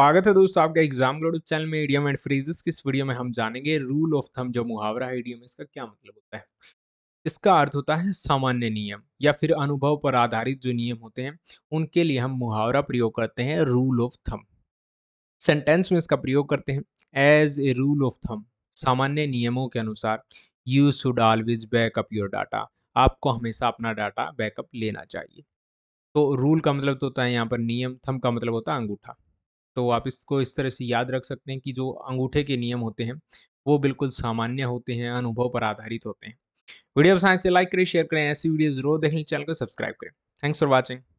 स्वागत है दोस्तों आपका एग्जाम ग्लोड चैनल में इडियम एंड फ्रेजेस की इस वीडियो में हम जानेंगे रूल ऑफ थम जो मुहावरा है इडियम इसका क्या मतलब होता है इसका अर्थ होता है सामान्य नियम या फिर अनुभव पर आधारित जो नियम होते हैं उनके लिए हम मुहावरा प्रयोग करते हैं रूल ऑफ थम सेंटेंस में इसका प्रयोग करते हैं as a rule of thumb सामान्य नियमों के अनुसार you should always backup your data आपको हमेशा अपना डाटा बैकअप लेना चाहिए तो रूल का मतलब तो होता है यहाँ पर नियम थम का मतलब होता है अंगूठा तो आप इसको इस तरह से याद रख सकते हैं कि जो अंगूठे के नियम होते हैं वो बिल्कुल सामान्य होते हैं अनुभव पर आधारित होते हैं वीडियो पसंद से तो लाइक करें शेयर करें ऐसी वीडियो जरूर देखें चैनल को सब्सक्राइब करें थैंक्स फॉर वॉचिंग